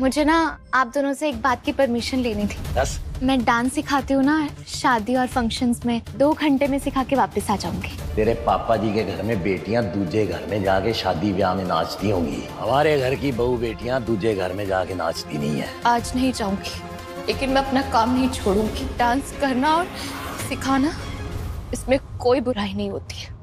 मुझे ना आप दोनों से एक बात की परमिशन लेनी थी बस मैं डांस सिखाती हूँ ना शादी और फंक्शंस में दो घंटे में सिखा के वापस आ जाऊंगी तेरे पापा जी के घर में बेटियाँ दूजे घर में जाके शादी ब्याह में नाचती होंगी हमारे घर की बहू बेटियाँ दूजे घर में जाके नाचती नहीं है आज नहीं जाऊंगी लेकिन मैं अपना काम नहीं छोड़ूंगी डांस करना और सिखाना इसमें कोई बुराई नहीं होती है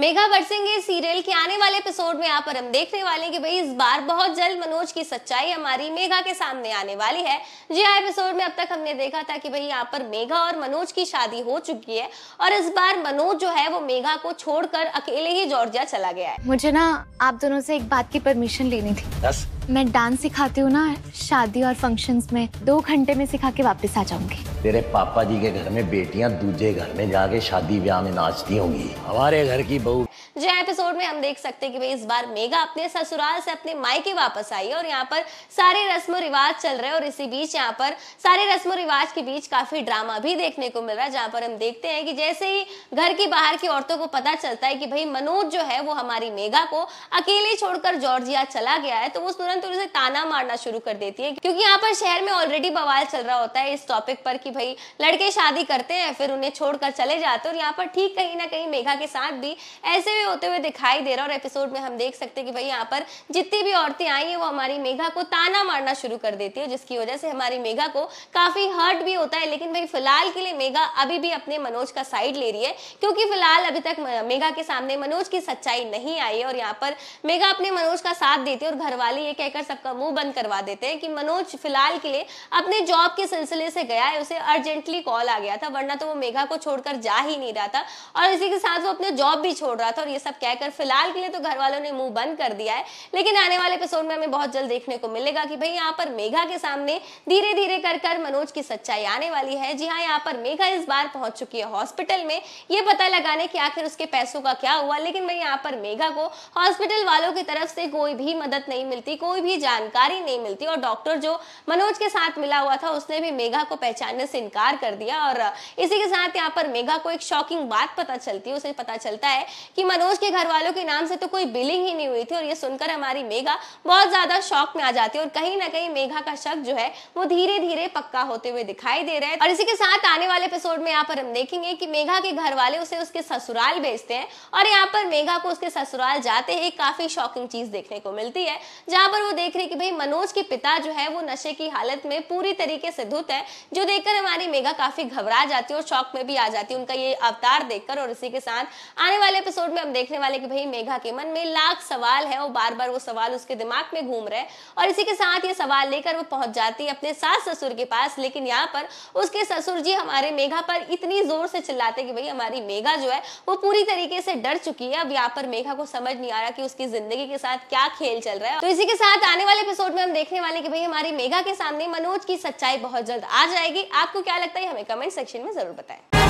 मेघा बरसेंगे सीरियल के आने वाले एपिसोड में आप हम देखने वाले कि भाई इस बार बहुत जल्द मनोज की सच्चाई हमारी मेघा के सामने आने वाली है जी हाँ एपिसोड में अब तक हमने देखा था कि भाई यहाँ पर मेघा और मनोज की शादी हो चुकी है और इस बार मनोज जो है वो मेघा को छोड़कर अकेले ही जॉर्जिया चला गया है मुझे ना आप दोनों से एक बात की परमिशन लेनी थी बस मैं डांस सिखाती हूँ ना शादी और फंक्शंस में दो घंटे में सिखा के वापस आ जाऊंगी तेरे पापा जी के घर में बेटियाँ दूसरे घर में जाके शादी ब्याह में नाचती होंगी हमारे घर की बहू जो एपिसोड में हम देख सकते हैं कि भाई इस बार मेगा अपने ससुराल से अपने मायके वापस आई है और यहाँ पर सारे रस्म रिवाज चल रहे हैं और इसी बीच यहाँ पर सारे रस्म रिवाज के बीच काफी ड्रामा भी देखने को मिल रहा है जहाँ पर हम देखते हैं कि जैसे ही घर की बाहर की औरतों को पता चलता है कि भाई मनोज जो है वो हमारी मेगा को अकेले छोड़कर जॉर्जिया चला गया है तो उस तुरंत उसे ताना मारना शुरू कर देती है क्योंकि यहाँ पर शहर में ऑलरेडी बवाल चल रहा होता है इस टॉपिक पर कि भाई लड़के शादी करते हैं फिर उन्हें छोड़कर चले जाते और यहाँ पर ठीक कहीं ना कहीं मेघा के साथ भी ऐसे भी होते हुए दिखाई दे रहा और एपिसोड में हम देख सकते हैं कि भाई यहाँ पर जितनी भी औरतें आई है वो हमारी मेघा को ताना मारना शुरू कर देती है जिसकी वजह से हमारी मेघा को काफी हर्ट भी होता है लेकिन भाई फिलहाल के लिए मेघा अभी भी अपने मनोज का साइड ले रही है क्योंकि फिलहाल अभी तक मेघा के सामने मनोज की सच्चाई नहीं आई है और यहाँ पर मेघा अपने मनोज का साथ देती है और घरवाली वाले ये कहकर सबका मुंह बंद करवा देते हैं कि मनोज फिलहाल के लिए अपने जॉब के सिलसिले से गया है उसे अर्जेंटली कॉल आ गया था वरना तो वो मेघा को छोड़कर जा ही नहीं रहा था और इसी के साथ वो अपने जॉब भी छोड़ रहा था और ये सब कहकर फिलहाल के लिए तो घर वालों ने मुंह बंद कर दिया है लेकिन आने वाले एपिसोड में हमें बहुत जल्द देखने को मिलेगा कि भाई यहाँ पर मेघा के सामने धीरे धीरे कर कर मनोज की सच्चाई आने वाली है जी हाँ यहाँ पर मेघा इस बार पहुंच चुकी है हॉस्पिटल में ये पता लगाने की आखिर उसके पैसों का क्या हुआ लेकिन भाई यहाँ पर मेघा को हॉस्पिटल वालों की तरफ से कोई भी मदद नहीं मिलती कोई कोई भी जानकारी नहीं मिलती और डॉक्टर जो मनोज के साथ मिला हुआ था उसने भी मेघा को पहचानने से इनकार कर दिया और इसी के साथ यहाँ पर मेघा को एक शॉकिंग बात पता चलती है उसे पता चलता है कि मनोज के घर वालों के नाम से तो कोई बिलिंग ही नहीं हुई थी और ये सुनकर हमारी मेघा बहुत ज्यादा शौक में आ जाती है और कहीं ना कहीं मेघा का शक जो है वो धीरे धीरे पक्का होते हुए दिखाई दे रहा है और इसी के साथ आने वाले एपिसोड में यहाँ पर हम देखेंगे कि मेघा के घर वाले उसे उसके ससुराल भेजते हैं और यहाँ पर मेघा को उसके ससुराल जाते ही काफी शॉकिंग चीज देखने को मिलती है जहां पर वो देख रही कि भाई मनोज के पिता जो है वो नशे की हालत में पूरी तरीके से धुत है जो देखकर हमारी मेघा काफी घबरा जाती है और शौक में भी आ जाती है उनका ये अवतार देखकर और इसी के साथ आने वाले एपिसोड में हम देखने वाले कि भाई मेघा के मन में लाख सवाल है और बार बार वो सवाल उसके दिमाग में घूम रहे और इसी के साथ ये सवाल लेकर वो पहुंच जाती है अपने सास ससुर के पास लेकिन यहाँ पर उसके ससुर जी हमारे मेघा पर इतनी जोर से चिल्लाते कि भाई हमारी मेघा जो है वो पूरी तरीके से डर चुकी है अब यहाँ पर मेघा को समझ नहीं आ रहा कि उसकी जिंदगी के साथ क्या खेल चल रहा है तो इसी के साथ साथ आने वाले एपिसोड में हम देखने वाले कि भाई हमारी मेगा के सामने मनोज की सच्चाई बहुत जल्द आ जाएगी आपको क्या लगता है हमें कमेंट सेक्शन में जरूर बताएं